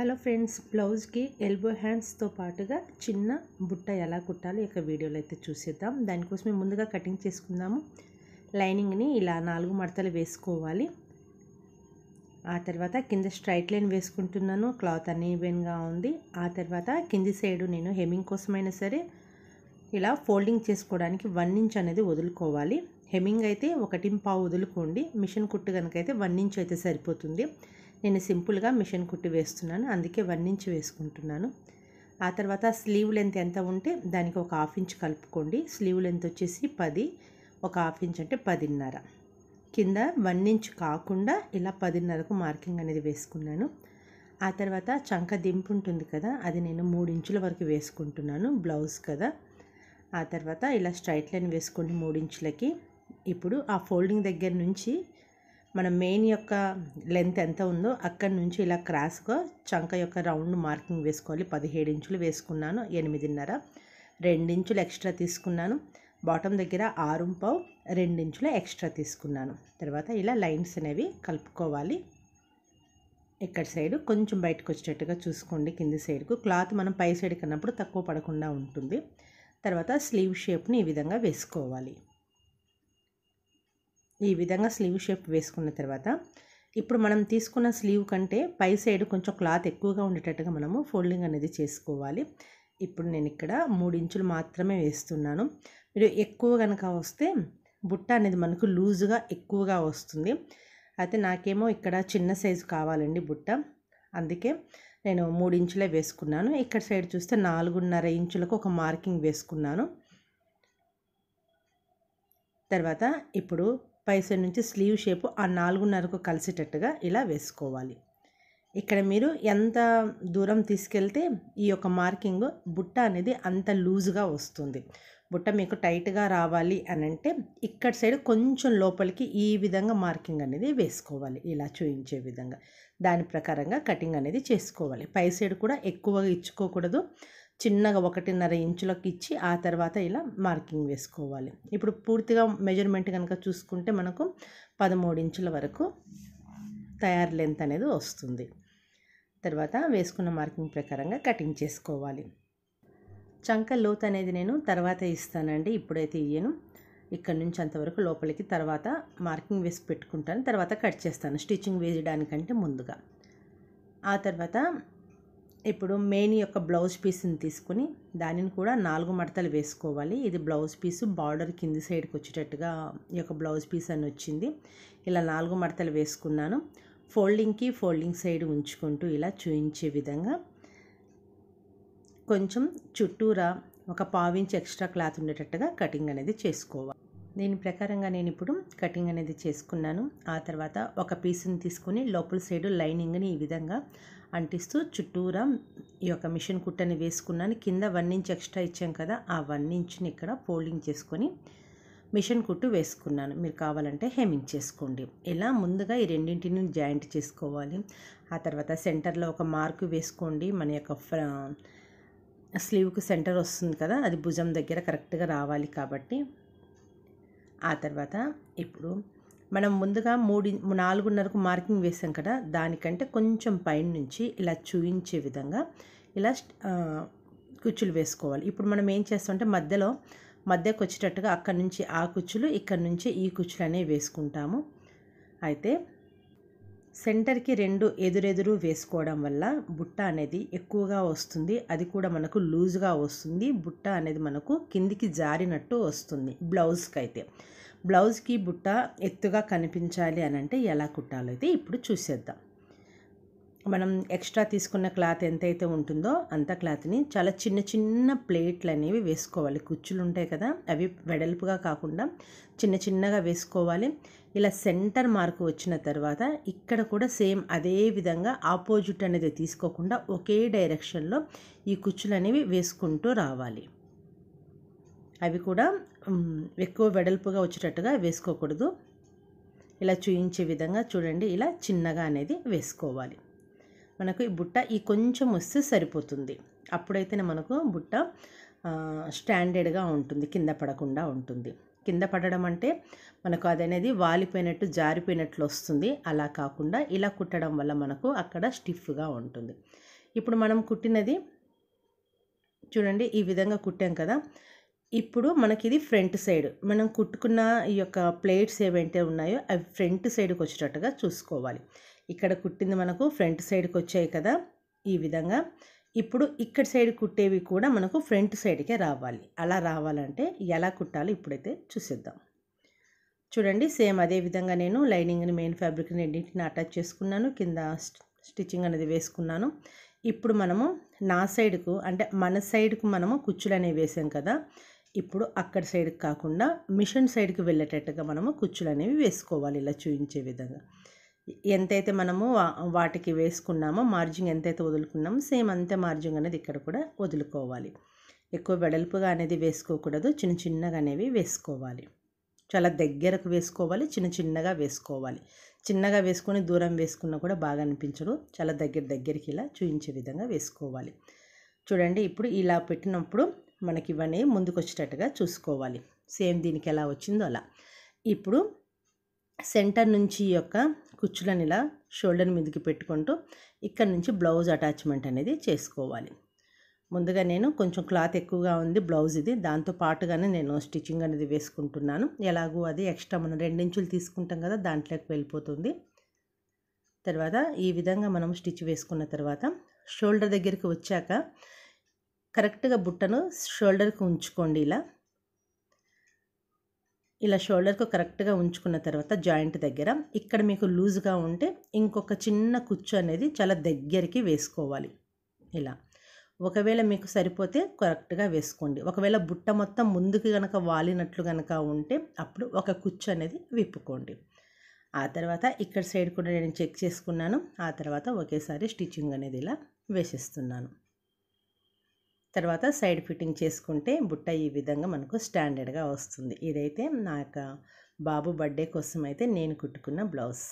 hello friends బ్లౌజ్కి elbow హ్యాండ్స్తో పాటుగా చిన్న బుట్ట ఎలా కుట్టాలో ఇక వీడియోలో అయితే చూసేద్దాం దానికోసమే ముందుగా కటింగ్ చేసుకుందాము లైనింగ్ని ఇలా నాలుగు మడతలు వేసుకోవాలి ఆ తర్వాత కింద స్ట్రైట్ లైన్ వేసుకుంటున్నాను క్లాత్ అనేవెన్గా ఉంది ఆ తర్వాత కింది సైడు నేను హెమ్మింగ్ కోసమైనా సరే ఇలా ఫోల్డింగ్ చేసుకోవడానికి వన్ ఇంచ్ అనేది వదులుకోవాలి హెమ్మింగ్ అయితే పావు వదులుకోండి మిషన్ కుట్టు కనుక అయితే వన్ ఇంచ్ అయితే సరిపోతుంది నేను సింపుల్గా మిషన్ కుట్టి వేస్తున్నాను అందుకే వన్ ఇంచ్ వేసుకుంటున్నాను ఆ తర్వాత స్లీవ్ లెంత్ ఎంత ఉంటే దానికి ఒక హాఫ్ ఇంచ్ కలుపుకోండి స్లీవ్ లెంత్ వచ్చేసి పది ఒక హాఫ్ ఇంచ్ అంటే పదిన్నర కింద వన్ ఇంచ్ కాకుండా ఇలా పదిన్నరకు మార్కింగ్ అనేది వేసుకున్నాను ఆ తర్వాత చంక దింపు ఉంటుంది కదా అది నేను మూడు ఇంచుల వరకు వేసుకుంటున్నాను బ్లౌజ్ కదా ఆ తర్వాత ఇలా స్ట్రైట్ లైన్ వేసుకోండి మూడు ఇంచులకి ఇప్పుడు ఆ ఫోల్డింగ్ దగ్గర నుంచి మన మెయిన్ యొక్క లెంత్ ఎంత ఉందో అక్కడి నుంచి ఇలా క్రాస్గా చంక యొక్క రౌండ్ మార్కింగ్ వేసుకోవాలి పదిహేడు ఇంచులు వేసుకున్నాను ఎనిమిదిన్నర రెండించులు ఎక్స్ట్రా తీసుకున్నాను బాటమ్ దగ్గర ఆరు పావు రెండించులు ఎక్స్ట్రా తీసుకున్నాను తర్వాత ఇలా లైన్స్ అనేవి కలుపుకోవాలి ఇక్కడ సైడ్ కొంచెం బయటకు వచ్చేటట్టుగా చూసుకోండి కింది సైడ్కు క్లాత్ మనం పై సైడ్ కన్నప్పుడు తక్కువ పడకుండా ఉంటుంది తర్వాత స్లీవ్ షేప్ని ఈ విధంగా వేసుకోవాలి ఈ విధంగా స్లీవ్ షేప్ వేసుకున్న తర్వాత ఇప్పుడు మనం తీసుకున్న స్లీవ్ కంటే పై సైడ్ కొంచెం క్లాత్ ఎక్కువగా ఉండేటట్టుగా మనము ఫోల్డింగ్ అనేది చేసుకోవాలి ఇప్పుడు నేను ఇక్కడ మూడు ఇంచులు మాత్రమే వేస్తున్నాను మీరు ఎక్కువ కనుక వస్తే బుట్ట అనేది మనకు లూజుగా ఎక్కువగా వస్తుంది అయితే నాకేమో ఇక్కడ చిన్న సైజు కావాలండి బుట్ట అందుకే నేను మూడు ఇంచులే వేసుకున్నాను ఇక్కడ సైడ్ చూస్తే నాలుగున్నర ఇంచులకు ఒక మార్కింగ్ వేసుకున్నాను తర్వాత ఇప్పుడు పై సైడ్ నుంచి స్లీవ్ షేపు ఆ నాలుగున్నరకు కలిసేటట్టుగా ఇలా వేసుకోవాలి ఇక్కడ మీరు ఎంత దూరం తీసుకెళ్తే ఈ యొక్క మార్కింగ్ బుట్ట అనేది అంత లూజ్గా వస్తుంది బుట్ట మీకు టైట్గా రావాలి అని అంటే ఇక్కడ సైడ్ కొంచెం లోపలికి ఈ విధంగా మార్కింగ్ అనేది వేసుకోవాలి ఇలా చూయించే విధంగా దాని ప్రకారంగా కటింగ్ అనేది చేసుకోవాలి పై సైడ్ కూడా ఎక్కువగా ఇచ్చుకోకూడదు చిన్నగా ఒకటిన్నర ఇంచులకు ఇచ్చి ఆ తర్వాత ఇలా మార్కింగ్ వేసుకోవాలి ఇప్పుడు పూర్తిగా మెజర్మెంట్ కనుక చూసుకుంటే మనకు పదమూడు ఇంచుల వరకు తయారు లెంత్ అనేది వస్తుంది తర్వాత వేసుకున్న మార్కింగ్ ప్రకారంగా కటింగ్ చేసుకోవాలి చంక లోత్ అనేది నేను తర్వాత ఇస్తానండి ఇప్పుడైతే ఇయ్యను ఇక్కడ నుంచి అంతవరకు లోపలికి తర్వాత మార్కింగ్ వేసి పెట్టుకుంటాను తర్వాత కట్ చేస్తాను స్టిచ్చింగ్ వేయడానికంటే ముందుగా ఆ తర్వాత ఇప్పుడు మెయిన్ యొక్క బ్లౌజ్ పీస్ని తీసుకుని దానిని కూడా నాలుగు మడతలు వేసుకోవాలి ఇది బ్లౌజ్ పీసు బార్డర్ కింది సైడ్కి వచ్చేటట్టుగా ఈ యొక్క బ్లౌజ్ పీస్ అని వచ్చింది ఇలా నాలుగు మడతలు వేసుకున్నాను ఫోల్డింగ్కి ఫోల్డింగ్ సైడ్ ఉంచుకుంటూ ఇలా చూయించే విధంగా కొంచెం చుట్టూరా ఒక పావించి ఎక్స్ట్రా క్లాత్ ఉండేటట్టుగా కటింగ్ అనేది చేసుకోవాలి దీని ప్రకారంగా నేను ఇప్పుడు కటింగ్ అనేది చేసుకున్నాను ఆ తర్వాత ఒక పీస్ని తీసుకుని లోపల సైడ్ లైనింగ్ని ఈ విధంగా అంటిస్తూ చుట్టూరా ఈ యొక్క మిషన్ కుట్టని వేసుకున్నాను కింద వన్ ఇంచ్ ఎక్స్ట్రా ఇచ్చాం కదా ఆ వన్ ఇంచ్ని ఇక్కడ ఫోల్డింగ్ చేసుకొని మిషన్ కుట్టు వేసుకున్నాను మీరు కావాలంటే హెమింగ్ చేసుకోండి ఇలా ముందుగా ఈ రెండింటిని జాయింట్ చేసుకోవాలి ఆ తర్వాత సెంటర్లో ఒక మార్క్ వేసుకోండి మన యొక్క స్లీవ్కు సెంటర్ వస్తుంది కదా అది భుజం దగ్గర కరెక్ట్గా రావాలి కాబట్టి ఆ తర్వాత ఇప్పుడు మనం ముందుగా మూడు నాలుగున్నరకు మార్కింగ్ వేసాం కదా దానికంటే కొంచెం పైన నుంచి ఇలా చూయించే విధంగా ఇలా కుచ్చులు వేసుకోవాలి ఇప్పుడు మనం ఏం చేస్తామంటే మధ్యలో మధ్యకు వచ్చేటట్టుగా అక్కడి నుంచి ఆ కుచ్చులు ఇక్కడ నుంచి ఈ కుచ్చులు అనేవి వేసుకుంటాము అయితే సెంటర్కి రెండు ఎదురెదురు వేసుకోవడం వల్ల బుట్ట అనేది ఎక్కువగా వస్తుంది అది కూడా మనకు లూజ్గా వస్తుంది బుట్ట అనేది మనకు కిందికి జారినట్టు వస్తుంది బ్లౌజ్కి అయితే బ్లౌజ్కి బుట్ట ఎత్తుగా కనిపించాలి అని అంటే ఎలా కుట్టాలో అయితే ఇప్పుడు చూసేద్దాం మనం ఎక్స్ట్రా తీసుకున్న క్లాత్ ఎంతైతే ఉంటుందో అంత క్లాత్ని చాలా చిన్న చిన్న ప్లేట్లు అనేవి వేసుకోవాలి కుచ్చులు ఉంటాయి కదా అవి వెడల్పుగా కాకుండా చిన్న చిన్నగా వేసుకోవాలి ఇలా సెంటర్ మార్క్ వచ్చిన తర్వాత ఇక్కడ కూడా సేమ్ అదే విధంగా ఆపోజిట్ అనేది తీసుకోకుండా ఒకే డైరెక్షన్లో ఈ కుచ్చులు అనేవి వేసుకుంటూ రావాలి అవి కూడా ఎక్కువ వెడల్పుగా వచ్చేటట్టుగా వేసుకోకూడదు ఇలా చూయించే విధంగా చూడండి ఇలా చిన్నగా అనేది వేసుకోవాలి మనకు ఈ బుట్ట ఈ కొంచెం వస్తే సరిపోతుంది అప్పుడైతేనే మనకు బుట్ట స్టాండర్డ్గా ఉంటుంది కింద పడకుండా ఉంటుంది కింద పడడం అంటే మనకు అదనేది వాలిపోయినట్టు జారిపోయినట్లు వస్తుంది అలా కాకుండా ఇలా కుట్టడం వల్ల మనకు అక్కడ స్టిఫ్గా ఉంటుంది ఇప్పుడు మనం కుట్టినది చూడండి ఈ విధంగా కుట్టాం కదా ఇప్పుడు మనకి ఇది ఫ్రంట్ సైడ్ మనం కుట్టుకున్న ఈ యొక్క ప్లేట్స్ ఏవైతే ఉన్నాయో అవి ఫ్రంట్ సైడ్కి వచ్చేటట్టుగా చూసుకోవాలి ఇక్కడ కుట్టింది మనకు ఫ్రంట్ సైడ్కి వచ్చాయి కదా ఈ విధంగా ఇప్పుడు ఇక్కడ సైడ్ కుట్టేవి కూడా మనకు ఫ్రంట్ సైడ్కే రావాలి అలా రావాలంటే ఎలా కుట్టాలో ఇప్పుడైతే చూసేద్దాం చూడండి సేమ్ అదే విధంగా నేను లైనింగ్ని మెయిన్ ఫ్యాబ్రిక్ని రెండింటిని అటాచ్ చేసుకున్నాను కింద స్టిచ్చింగ్ అనేది వేసుకున్నాను ఇప్పుడు మనము నా సైడ్కు అంటే మన సైడ్కు మనము కుచ్చులు అనేవి వేసాం కదా ఇప్పుడు అక్కడ సైడ్కి కాకుండా మిషన్ సైడ్కి వెళ్ళేటట్టుగా మనము కుచ్చులు అనేవి వేసుకోవాలి ఇలా చూపించే విధంగా ఎంతైతే మనము వాటికి వేసుకున్నామో మార్జింగ్ ఎంతైతే వదులుకున్నామో సేమ్ అంతే మార్జింగ్ అనేది ఇక్కడ కూడా వదులుకోవాలి ఎక్కువ వెడల్పుగా అనేది వేసుకోకూడదు చిన్న చిన్నగా అనేవి వేసుకోవాలి చాలా దగ్గరకు వేసుకోవాలి చిన్న చిన్నగా వేసుకోవాలి చిన్నగా వేసుకొని దూరం వేసుకున్నా కూడా బాగా అనిపించడు చాలా దగ్గర దగ్గరికి ఇలా చూయించే విధంగా వేసుకోవాలి చూడండి ఇప్పుడు ఇలా పెట్టినప్పుడు మనకి ఇవన్నీ ముందుకు వచ్చేటట్టుగా చూసుకోవాలి సేమ్ దీనికి ఎలా వచ్చిందో అలా ఇప్పుడు సెంటర్ నుంచి యొక్క కుచ్చులను ఇలా షోల్డర్ మీదకి పెట్టుకుంటూ ఇక్కడ నుంచి బ్లౌజ్ అటాచ్మెంట్ అనేది చేసుకోవాలి ముందుగా నేను కొంచెం క్లాత్ ఎక్కువగా ఉంది బ్లౌజ్ ఇది దాంతో పాటుగానే నేను స్టిచ్చింగ్ అనేది వేసుకుంటున్నాను ఎలాగూ అది ఎక్స్ట్రా మనం రెండించులు తీసుకుంటాం కదా దాంట్లోకి వెళ్ళిపోతుంది తర్వాత ఈ విధంగా మనం స్టిచ్ వేసుకున్న తర్వాత షోల్డర్ దగ్గరికి వచ్చాక కరెక్ట్గా బుట్టను షోల్డర్కి ఉంచుకోండి ఇలా ఇలా షోల్డర్కు కరెక్ట్గా ఉంచుకున్న తర్వాత జాయింట్ దగ్గర ఇక్కడ మీకు లూజ్గా ఉంటే ఇంకొక చిన్న కుచ్చు అనేది చాలా దగ్గరికి వేసుకోవాలి ఇలా ఒకవేళ మీకు సరిపోతే కరెక్ట్గా వేసుకోండి ఒకవేళ బుట్ట మొత్తం ముందుకు కనుక వాలినట్లు కనుక ఉంటే అప్పుడు ఒక కుచ్చు అనేది విప్పుకోండి ఆ తర్వాత ఇక్కడ సైడ్ కూడా నేను చెక్ చేసుకున్నాను ఆ తర్వాత ఒకేసారి స్టిచ్చింగ్ అనేది ఇలా వేసేస్తున్నాను తర్వాత సైడ్ ఫిట్టింగ్ చేసుకుంటే బుట్ట ఈ విధంగా మనకు స్టాండర్డ్గా వస్తుంది ఇదైతే నా యొక్క బాబు బర్త్డే కోసం అయితే నేను కుట్టుకున్న బ్లౌజ్